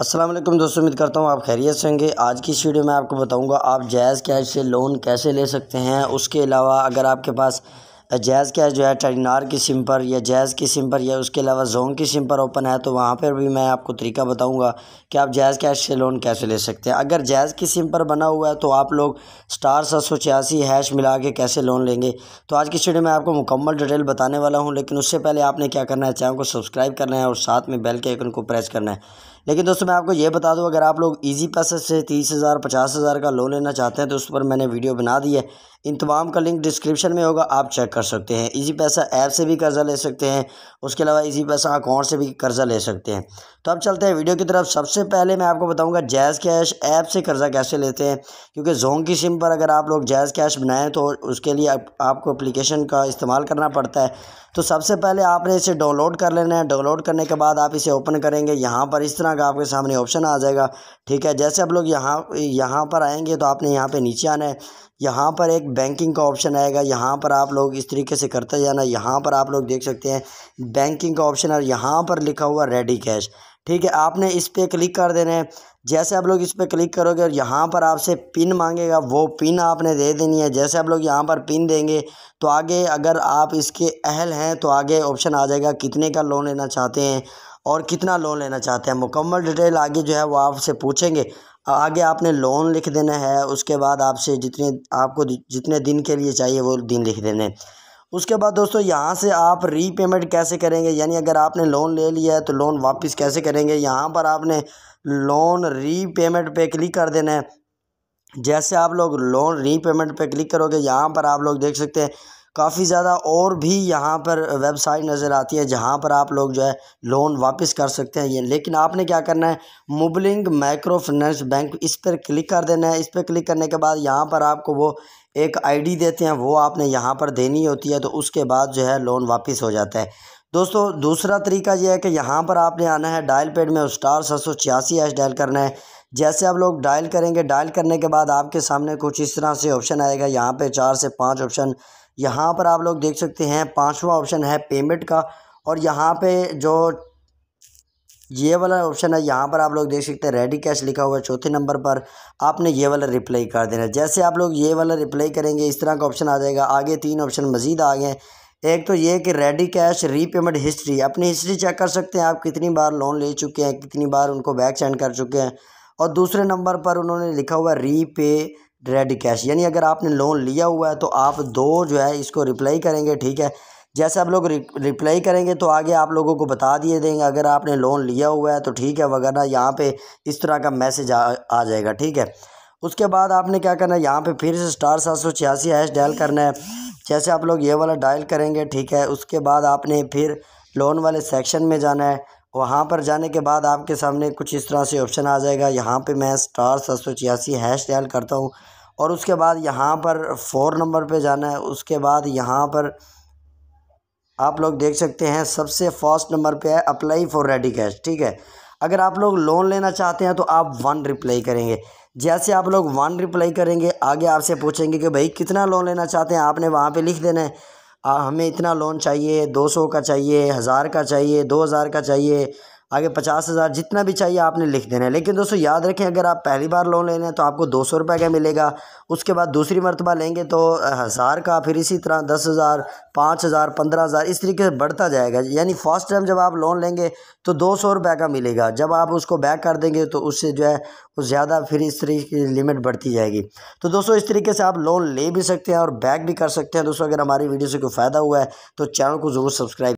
अस्सलाम वालेकुम दोस्तों उम्मीद करता हूँ आप खैरियत से होंगे आज की इस वीडियो में आपको बताऊँगा आप जायज़ कैश से लोन कैसे ले सकते हैं उसके अलावा अगर आपके पास जायज़ कैश जो है टरिनार की सिम पर या जायज़ की सिम पर या उसके अलावा जोंग की सिम पर ओपन है तो वहाँ पर भी मैं आपको तरीका बताऊँगा कि आप जायज़ कैश से लोन कैसे ले सकते हैं अगर जायज़ की सिम पर बना हुआ है तो आप लोग स्टार सात सौ छियासी हैश मिला के कैसे लोन लेंगे तो आज की स्टीडियो में आपको मुकम्मल डिटेल बताने वाला हूँ लेकिन उससे पहले आपने क्या करना है चैनल को सब्सक्राइब करना है और साथ में बेल के आइकन को प्रेस करना है लेकिन दोस्तों मैं आपको ये बता दूं अगर आप लोग इजी पैसे से तीस हज़ार पचास हज़ार का लोन लेना चाहते हैं तो उस पर मैंने वीडियो बना दी है इन तमाम का लिंक डिस्क्रिप्शन में होगा आप चेक कर सकते हैं इजी पैसा ऐप से भी कर्ज़ा ले सकते हैं उसके अलावा इजी पैसा अकाउंट से भी कर्ज़ा ले सकते हैं तो अब चलते हैं वीडियो की तरफ सबसे पहले मैं आपको बताऊंगा जैज़ कैश ऐप से कर्ज़ा कैसे लेते हैं क्योंकि जोंग की सिम पर अगर आप लोग जैज़ कैश बनाएं तो उसके लिए आप, आपको एप्लीकेशन का इस्तेमाल करना पड़ता है तो सबसे पहले आपने इसे डाउनलोड कर लेना है डाउनलोड करने के बाद आप इसे ओपन करेंगे यहाँ पर इस तरह का आपके सामने ऑप्शन आ जाएगा ठीक है जैसे आप लोग यहाँ यहाँ पर आएंगे तो आपने यहाँ पर नीचे आना है यहाँ पर एक बैंकिंग का ऑप्शन आएगा यहाँ पर आप लोग इस तरीके से करते जाना यहाँ पर आप लोग देख सकते हैं बैंकिंग का ऑप्शन और यहाँ पर लिखा हुआ रेडी कैश ठीक है आपने इस पर क्लिक कर देना है जैसे आप लोग इस पर क्लिक करोगे और यहाँ पर आपसे पिन मांगेगा वो पिन आपने दे देनी है जैसे आप लोग यहाँ पर पिन देंगे तो आगे अगर आप इसके अहल हैं तो आगे ऑप्शन आ जाएगा कितने का लोन लेना चाहते हैं और कितना लोन लेना चाहते हैं मुकम्मल डिटेल आगे जो है वो आपसे पूछेंगे आगे आपने लोन लिख देना है उसके बाद आपसे जितने आपको जितने दिन के लिए चाहिए वो दिन लिख देने उसके बाद दोस्तों यहाँ से आप रीपेमेंट कैसे करेंगे यानी अगर आपने लोन ले लिया है तो लोन वापस कैसे करेंगे यहाँ पर आपने लोन रीपेमेंट पे क्लिक कर देना है जैसे आप लोग लोन रीपेमेंट पे क्लिक करोगे यहाँ पर आप लोग देख सकते हैं काफ़ी ज़्यादा और भी यहाँ पर वेबसाइट नज़र आती है जहाँ पर आप लोग जो है लोन वापस कर सकते हैं ये लेकिन आपने क्या करना है मुबलिंग माइक्रो फाइनेंस बैंक इस पर क्लिक कर देना है इस पर क्लिक करने के बाद यहाँ पर आपको वो एक आईडी देते हैं वो आपने यहाँ पर देनी होती है तो उसके बाद जो है लोन वापस हो जाता है दोस्तों दूसरा तरीका यह है कि यहाँ पर आपने आना है डायल पेड में स्टार सात सौ छियासी हैश डायल करना है जैसे आप लोग डायल करेंगे डायल करने के बाद आपके सामने कुछ इस तरह से ऑप्शन आएगा यहाँ पे चार से पाँच ऑप्शन यहाँ पर आप लोग देख सकते हैं पाँचवा ऑप्शन है पेमेंट का और यहाँ पे जो ये वाला ऑप्शन है यहाँ पर आप लोग देख सकते हैं रेडी कैश लिखा हुआ है चौथे नंबर पर आपने ये वाला रिप्लाई कर देना जैसे आप लोग ये वाला रिप्लाई करेंगे इस तरह का ऑप्शन आ जाएगा आगे तीन ऑप्शन मज़ीद आ गए एक तो ये कि रेडी कैश रीपेमेंट हिस्ट्री अपनी हिस्ट्री चेक कर सकते हैं आप कितनी बार लोन ले चुके हैं कितनी बार उनको बैक सेंड कर चुके हैं और दूसरे नंबर पर उन्होंने लिखा हुआ है रीपे रेड कैश यानी अगर आपने लोन लिया हुआ है तो आप दो जो है इसको रिप्लाई करेंगे ठीक है जैसे आप लोग रिप्लाई करेंगे तो आगे आप लोगों को बता दिए देंगे अगर आपने लोन लिया हुआ है तो ठीक है वगैरह यहाँ पे इस तरह का मैसेज आ, आ जाएगा ठीक है उसके बाद आपने क्या करना है यहाँ पे फिर से स्टार सात सौ छियासी हैश डायल करना है जैसे आप लोग ये वाला डायल करेंगे ठीक है उसके बाद आपने फिर लोन वाले सेक्शन में जाना है वहाँ पर जाने के बाद आपके सामने कुछ इस तरह से ऑप्शन आ जाएगा यहाँ पे मैं स्टार सात सौ छियासी हैश डायल करता हूँ और उसके बाद यहाँ पर फोर नंबर पे जाना है उसके बाद यहाँ पर आप लोग देख सकते हैं सबसे फर्स्ट नंबर पे है अप्लाई फॉर रेडी कैश ठीक है अगर आप लोग लोन लेना चाहते हैं तो आप वन रिप्लाई करेंगे जैसे आप लोग वन रिप्लाई करेंगे आगे आपसे पूछेंगे कि भाई कितना लोन लेना चाहते हैं आपने वहाँ पर लिख देना है हमें इतना लोन चाहिए दो सौ का चाहिए हज़ार का चाहिए दो हज़ार का चाहिए आगे पचास हज़ार जितना भी चाहिए आपने लिख देना है लेकिन दोस्तों याद रखें अगर आप पहली बार लोन ले रहे हैं तो आपको दो सौ रुपये का मिलेगा उसके बाद दूसरी मरतबा लेंगे तो हज़ार का फिर इसी तरह दस हज़ार पाँच हज़ार पंद्रह हज़ार इस तरीके से बढ़ता जाएगा यानी फर्स्ट टाइम जब आप लोन लेंगे तो दो सौ रुपये का मिलेगा जब आप उसको बैक कर देंगे तो उससे जो है ज़्यादा फिर इस तरीके की लिमिट बढ़ती जाएगी तो दोस्तों इस तरीके से आप लोन ले भी सकते हैं और बैक भी कर सकते हैं दोस्तों अगर हमारी वीडियो से कोई फ़ायदा हुआ है तो चैनल को ज़रूर सब्सक्राइब